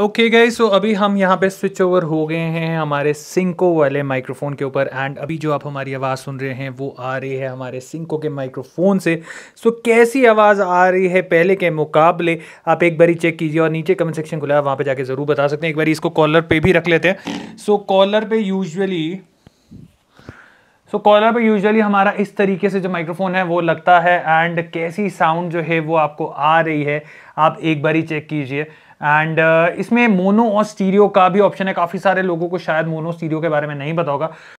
okay गए सो अभी हम यहाँ पे स्विच ओवर हो गए हैं हमारे सिंको वाले माइक्रोफोन के ऊपर एंड अभी जो आप हमारी आवाज़ सुन रहे हैं वो आ रही है हमारे सिंको के माइक्रोफोन से सो so, कैसी आवाज़ आ रही है पहले के मुकाबले आप एक बारी चेक कीजिए और नीचे कमेंट सेक्शन खुला है वहाँ पर जाके ज़रूर बता सकते हैं एक बारी इसको कॉलर पे भी रख लेते हैं सो कॉलर पर यूजअली सो कॉलर पे यूजुअली हमारा इस तरीके से जो माइक्रोफोन है वो लगता है एंड कैसी साउंड जो है वो आपको आ रही है आप एक बारी चेक कीजिए एंड uh, इसमें मोनो और स्टीरियो का भी ऑप्शन है काफ़ी सारे लोगों को शायद मोनो स्टीरियो के बारे में नहीं बताओगा